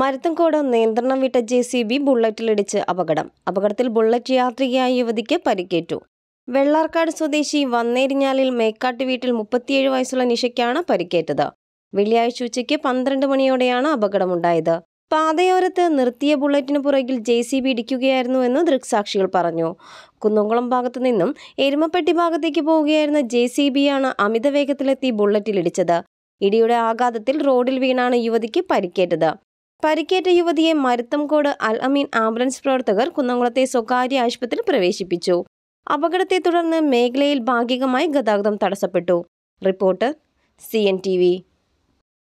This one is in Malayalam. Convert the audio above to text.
മരുത്തൻകോട് നിയന്ത്രണം വിട്ട ജെ സി ബി ബുള്ളറ്റിലിടിച്ച് അപകടം അപകടത്തിൽ ബുള്ളറ്റ് യാത്രികയായ യുവതിക്ക് പരിക്കേറ്റു വെള്ളാർക്കാട് സ്വദേശി വന്നേരിഞ്ഞാലിൽ മേക്കാട്ട് വീട്ടിൽ മുപ്പത്തിയേഴ് വയസ്സുള്ള നിഷയ്ക്കാണ് പരിക്കേറ്റത് വെള്ളിയാഴ്ച ഉച്ചയ്ക്ക് പന്ത്രണ്ട് മണിയോടെയാണ് അപകടമുണ്ടായത് പാതയോരത്ത് നിർത്തിയ ബുള്ളറ്റിന് പുറകിൽ ജെ സി ബി എന്ന് ദൃക്സാക്ഷികൾ പറഞ്ഞു കുന്നംകുളം ഭാഗത്തു നിന്നും എരുമപ്പെട്ടി ഭാഗത്തേക്ക് പോവുകയായിരുന്ന ജെ സി ബിയാണ് അമിത വേഗത്തിലെത്തി ബുള്ളറ്റിലിടിച്ചത് ഇടിയുടെ ആഘാതത്തിൽ റോഡിൽ വീണാണ് യുവതിക്ക് പരിക്കേറ്റത് പരിക്കേറ്റ യുവതിയെ മരുത്തംകോട് അൽ അമീൻ ആംബുലൻസ് പ്രവർത്തകർ കുന്നംകുളത്തെ സ്വകാര്യ ആശുപത്രിയിൽ പ്രവേശിപ്പിച്ചു അപകടത്തെ തുടർന്ന് മേഖലയിൽ ഭാഗികമായി ഗതാഗതം തടസ്സപ്പെട്ടു reporter C N T V